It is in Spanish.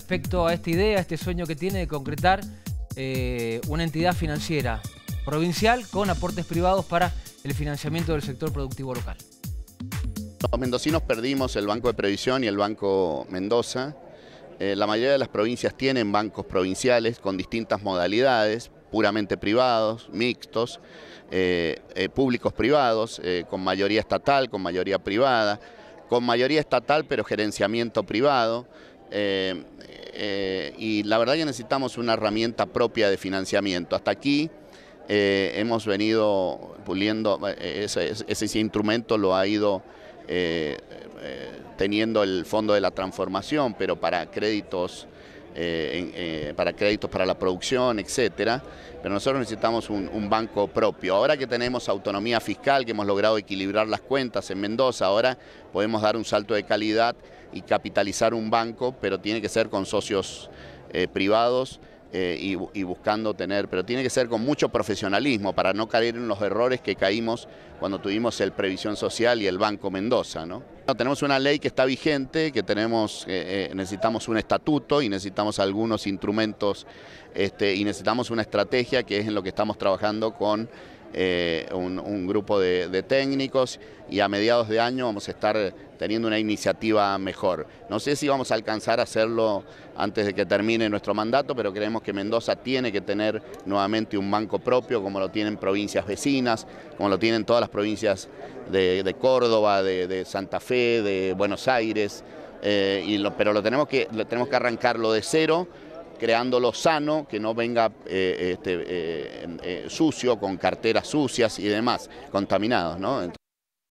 respecto a esta idea, a este sueño que tiene de concretar eh, una entidad financiera provincial con aportes privados para el financiamiento del sector productivo local. Los mendocinos perdimos el Banco de Previsión y el Banco Mendoza. Eh, la mayoría de las provincias tienen bancos provinciales con distintas modalidades, puramente privados, mixtos, eh, públicos privados, con mayoría estatal, con mayoría privada, con mayoría estatal pero gerenciamiento privado. Eh, eh, y la verdad que necesitamos una herramienta propia de financiamiento. Hasta aquí eh, hemos venido puliendo, ese, instrumento lo ha ido teniendo el Fondo de la Transformación, pero para créditos eh, eh, para créditos para la producción, etcétera. Pero nosotros necesitamos un, banco propio. Ahora que tenemos autonomía fiscal, que hemos logrado equilibrar las cuentas en Mendoza, ahora podemos dar un salto de calidad y capitalizar un banco, pero tiene que ser con socios eh, privados eh, y, buscando tener, pero tiene que ser con mucho profesionalismo para no caer en los errores que caímos cuando tuvimos el Previsión Social y el Banco Mendoza. ¿no? tenemos una ley que está vigente, que tenemos, eh, eh, necesitamos un estatuto y necesitamos algunos instrumentos este, y necesitamos una estrategia que es en lo que estamos trabajando con eh, un, grupo de, técnicos y a mediados de año vamos a estar teniendo una iniciativa mejor. No sé si vamos a alcanzar a hacerlo antes de que termine nuestro mandato, pero creemos que Mendoza tiene que tener nuevamente un banco propio, como lo tienen provincias vecinas, como lo tienen todas las provincias de, Córdoba, de, Santa Fe, de Buenos Aires, eh, pero lo tenemos, que, lo tenemos que arrancarlo de cero creándolo sano, que no venga eh, este, eh, eh, sucio, con carteras sucias y demás, contaminados, ¿no?